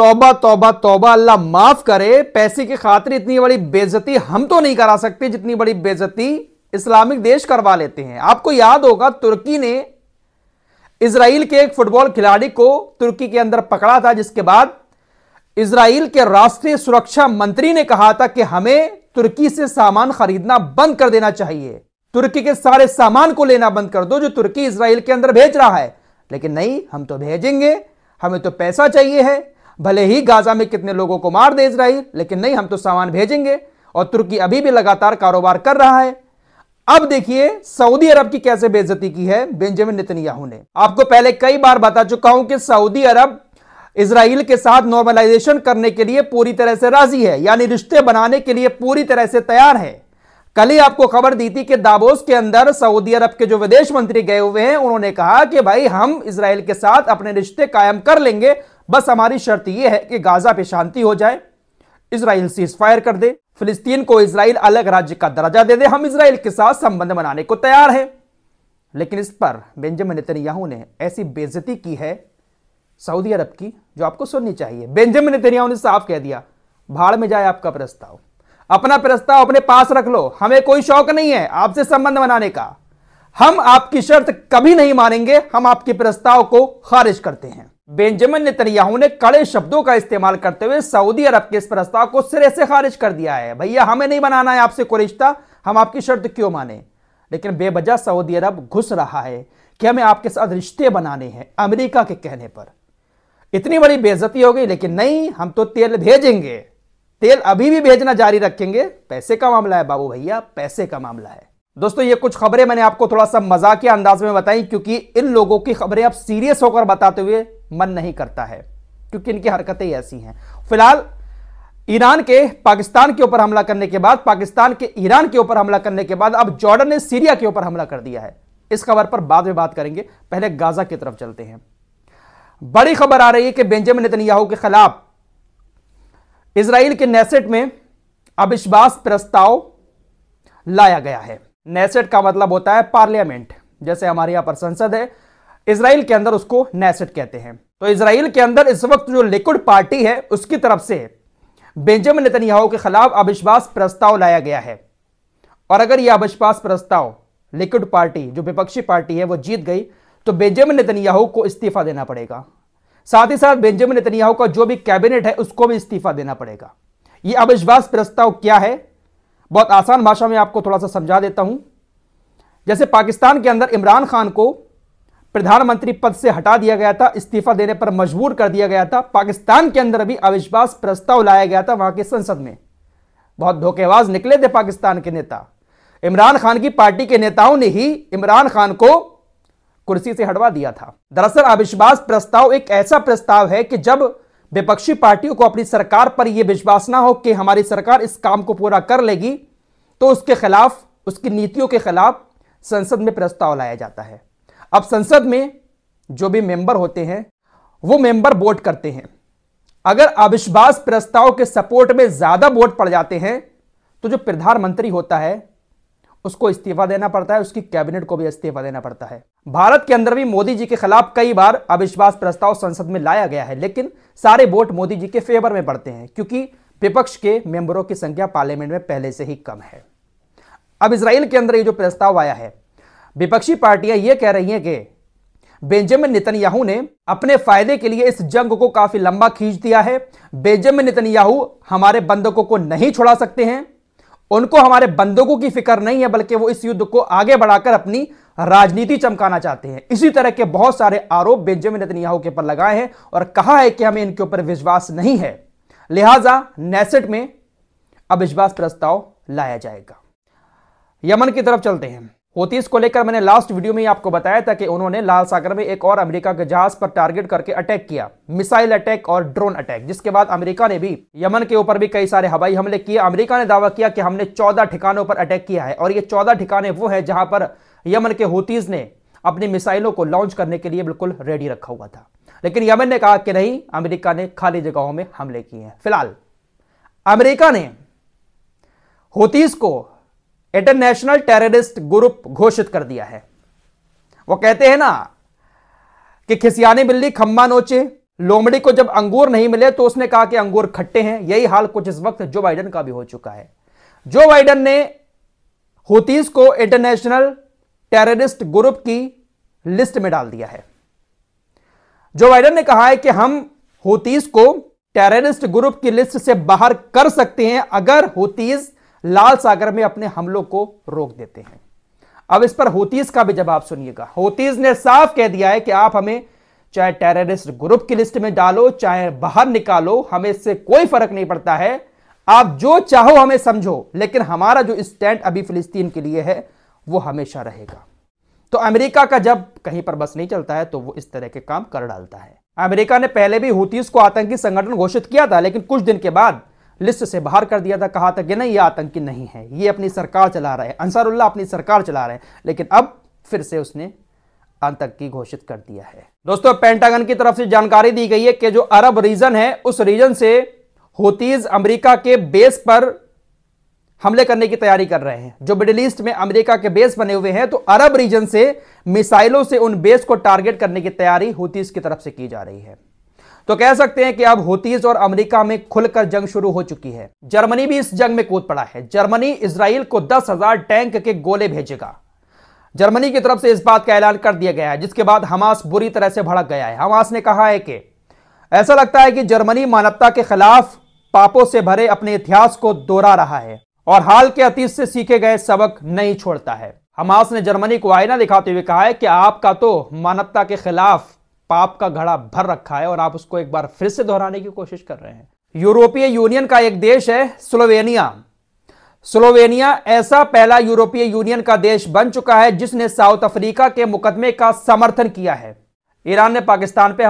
तौबा तौबा तौबा अल्लाह माफ करे पैसे की खातिर इतनी बड़ी बेजती हम तो नहीं करा सकते जितनी बड़ी बेजती इस्लामिक देश करवा लेते हैं आपको याद होगा तुर्की ने इसराइल के एक फुटबॉल खिलाड़ी को तुर्की के अंदर पकड़ा था जिसके बाद इसराइल के राष्ट्रीय सुरक्षा मंत्री ने कहा था कि हमें तुर्की से सामान खरीदना बंद कर देना चाहिए तुर्की के सारे सामान को लेना बंद कर दो जो तुर्की इसराइल के अंदर भेज रहा है लेकिन नहीं हम तो भेजेंगे हमें तो पैसा चाहिए है भले ही गाजा में कितने लोगों को मार दे इसराइल लेकिन नहीं हम तो सामान भेजेंगे और तुर्की अभी भी लगातार कारोबार कर रहा है अब देखिए सऊदी अरब की कैसे बेजती की है बेंजामिन नितनयाहू ने आपको पहले कई बार बता चुका हूं कि सऊदी अरब इसराइल के साथ नॉर्मलाइजेशन करने के लिए पूरी तरह से राजी है यानी रिश्ते बनाने के लिए पूरी तरह से तैयार है कल ही आपको खबर दी थी कि दाबोस के अंदर सऊदी अरब के जो विदेश मंत्री गए हुए हैं उन्होंने कहा कि भाई हम इसराइल के साथ अपने रिश्ते कायम कर लेंगे बस हमारी शर्त यह है कि गाजा पे शांति हो जाए इसराइल सीज फायर कर दे फिलिस्तीन को इसराइल अलग राज्य का दर्जा दे दे हम इसराइल के साथ संबंध बनाने को तैयार हैं लेकिन इस पर बेंजामिन नेतन्याहू ने ऐसी बेजती की है सऊदी अरब की जो आपको सुननी चाहिए बेंजामिन नेतन्याहू ने साफ कह दिया भाड़ में जाए आपका प्रस्ताव अपना प्रस्ताव अपने पास रख लो हमें कोई शौक नहीं है आपसे संबंध बनाने का हम आपकी शर्त कभी नहीं मानेंगे हम आपके प्रस्ताव को खारिज करते हैं बेंजामिन नेतन्याहू ने कड़े शब्दों का इस्तेमाल करते हुए सऊदी अरब के इस प्रस्ताव को सिरे से खारिज कर दिया है भैया हमें नहीं बनाना है आपसे कोई रिश्ता हम आपकी शर्त क्यों माने लेकिन बेबजा सऊदी अरब घुस रहा है कि हमें आपके साथ रिश्ते बनाने हैं अमेरिका के कहने पर इतनी बड़ी बेजती हो गई लेकिन नहीं हम तो तेल भेजेंगे तेल अभी भी भेजना जारी रखेंगे पैसे का मामला है बाबू भैया पैसे का मामला है दोस्तों ये कुछ खबरें मैंने आपको थोड़ा सा मजाक के अंदाज में बताई क्योंकि इन लोगों की खबरें आप सीरियस होकर बताते हुए मन नहीं करता है क्योंकि इनकी हरकतें ऐसी हैं फिलहाल ईरान के पाकिस्तान के ऊपर हमला करने के बाद पाकिस्तान के ईरान के ऊपर हमला करने के बाद अब जॉर्डन ने सीरिया के ऊपर हमला कर दिया है इस खबर पर बाद में बात करेंगे पहले गाजा की तरफ चलते हैं बड़ी खबर आ रही है कि बेंजामिन नेतन्याहू के खिलाफ इसराइल के नेसेट में अविश्वास प्रस्ताव लाया गया है नेसेट का मतलब होता है पार्लियामेंट जैसे हमारे यहां पर संसद है इसराइल के अंदर उसको नेसेट कहते हैं तो इसराइल के अंदर इस वक्त जो लिक्विड पार्टी है उसकी तरफ से बेंजामिन नेतन्याहू के खिलाफ अविश्वास प्रस्ताव लाया गया है और अगर यह अविश्वास प्रस्ताव लिक्विड पार्टी जो विपक्षी पार्टी है वो जीत गई तो बेंजामिन नेतन्याहू को इस्तीफा देना पड़ेगा साथ ही साथ बेंजामिन नेतन्याहू का जो भी कैबिनेट है उसको भी इस्तीफा देना पड़ेगा यह अविश्वास प्रस्ताव क्या है बहुत आसान भाषा में आपको थोड़ा सा समझा देता हूं जैसे पाकिस्तान के अंदर इमरान खान को प्रधानमंत्री पद से हटा दिया गया था इस्तीफा देने पर मजबूर कर दिया गया था पाकिस्तान के अंदर भी अविश्वास प्रस्ताव लाया गया था वहां की संसद में बहुत धोखेबाज निकले थे पाकिस्तान के नेता इमरान खान की पार्टी के नेताओं ने ही इमरान खान को कुर्सी से हटवा दिया था दरअसल अविश्वास प्रस्ताव एक ऐसा प्रस्ताव है कि जब विपक्षी पार्टियों को अपनी सरकार पर यह विश्वास ना हो कि हमारी सरकार इस काम को पूरा कर लेगी तो उसके खिलाफ उसकी नीतियों के खिलाफ संसद में प्रस्ताव लाया जाता है अब संसद में जो भी मेंबर होते हैं वो मेंबर वोट करते हैं अगर अविश्वास प्रस्ताव के सपोर्ट में ज़्यादा वोट पड़ जाते हैं तो जो प्रधानमंत्री होता है उसको इस्तीफा देना पड़ता है उसकी कैबिनेट को भी इस्तीफा देना पड़ता है भारत के अंदर भी मोदी जी के खिलाफ कई बार अविश्वास प्रस्ताव संसद में लाया गया है लेकिन सारे वोट मोदी जी के फेवर में पड़ते हैं क्योंकि विपक्ष के मेंबरों की संख्या पार्लियामेंट में पहले से ही कम है अब इसराइल के अंदर ये जो प्रस्ताव आया है विपक्षी पार्टियां यह कह रही हैं कि बेंजामिन नितनयाहू ने अपने फायदे के लिए इस जंग को काफी लंबा खींच दिया है बेंजामिन नितनयाहू हमारे बंदकों को नहीं छुड़ा सकते हैं उनको हमारे बंदकों की फिक्र नहीं है बल्कि वो इस युद्ध को आगे बढ़ाकर अपनी राजनीति चमकाना चाहते हैं इसी तरह के बहुत सारे आरोप बेंजामिन नितनयाहू के ऊपर लगाए हैं और कहा है कि हमें इनके ऊपर विश्वास नहीं है लिहाजा नेसेट में अविश्वास प्रस्ताव लाया जाएगा यमन की तरफ चलते हैं होतीस को लेकर मैंने लास्ट वीडियो में आपको बताया था कि उन्होंने लाल सागर में एक और अमेरिका के जहाज पर टारगेट करके अटैक किया मिसाइल अटैक और ड्रोन अटैक जिसके बाद अमेरिका ने भी यमन के ऊपर भी कई सारे हवाई हमले किए अमेरिका ने दावा किया कि हमने 14 ठिकानों पर अटैक किया है और ये चौदह ठिकाने वो है जहां पर यमन के होतीज ने अपनी मिसाइलों को लॉन्च करने के लिए बिल्कुल रेडी रखा हुआ था लेकिन यमन ने कहा कि नहीं अमेरिका ने खाली जगहों में हमले किए हैं फिलहाल अमेरिका ने होतीस को इंटरनेशनल टेररिस्ट ग्रुप घोषित कर दिया है वो कहते हैं ना कि खिसियानी बिल्ली खम्मा नोचे लोमड़ी को जब अंगूर नहीं मिले तो उसने कहा कि अंगूर खट्टे हैं यही हाल कुछ इस वक्त जो बाइडन का भी हो चुका है जो बाइडन ने हुतीस को इंटरनेशनल टेररिस्ट ग्रुप की लिस्ट में डाल दिया है जो बाइडन ने कहा है कि हम हुतीस को टेररिस्ट ग्रुप की लिस्ट से बाहर कर सकते हैं अगर हुतीस लाल सागर में अपने हमलों को रोक देते हैं अब इस पर होतीज का भी जवाब सुनिएगा होतीज ने साफ कह दिया है कि आप हमें चाहे टेररिस्ट ग्रुप की लिस्ट में डालो चाहे बाहर निकालो हमें इससे कोई फर्क नहीं पड़ता है आप जो चाहो हमें समझो लेकिन हमारा जो स्टैंड अभी फिलिस्तीन के लिए है वो हमेशा रहेगा तो अमेरिका का जब कहीं पर बस नहीं चलता है तो वो इस तरह के काम कर डालता है अमेरिका ने पहले भी हुतीस को आतंकी संगठन घोषित किया था लेकिन कुछ दिन के बाद लिस्ट से बाहर कर दिया था कहा था कि नहीं ये आतंकी नहीं है ये अपनी सरकार चला रहे हैं अंसारुल्ला अपनी सरकार चला रहे हैं लेकिन अब फिर से उसने आतंकी घोषित कर दिया है दोस्तों पेंटागन की तरफ से जानकारी दी गई है कि जो अरब रीजन है उस रीजन से होतीज अमेरिका के बेस पर हमले करने की तैयारी कर रहे हैं जो मिडिल ईस्ट में अमेरिका के बेस बने हुए हैं तो अरब रीजन से मिसाइलों से उन बेस को टारगेट करने की तैयारी होतीज की तरफ से की जा रही है तो कह सकते हैं कि अब होतीज और अमेरिका में खुलकर जंग शुरू हो चुकी है जर्मनी भी इस जंग में कूद पड़ा है जर्मनी इसराइल को दस हजार टैंक के गोले भेजेगा जर्मनी की तरफ से इस बात का ऐलान कर दिया गया है जिसके बाद हमास बुरी तरह से भड़क गया है हमास ने कहा है कि ऐसा लगता है कि जर्मनी मानवता के खिलाफ पापों से भरे अपने इतिहास को दोहरा रहा है और हाल के अतीत से सीखे गए सबक नहीं छोड़ता है हमास ने जर्मनी को आईना दिखाते हुए कहा है कि आपका तो मानवता के खिलाफ पाप का घड़ा भर रखा है और आप उसको एक बार फिर से दोहराने की कोशिश कर रहे हैं यूरोपीय यूनियन का एक देश है स्लोवेनिया स्लोवेनिया ऐसा पहला यूरोपीय यूनियन का देश बन चुका है जिसने साउथ अफ्रीका के मुकदमे का समर्थन किया है ईरान ने पाकिस्तान पर हम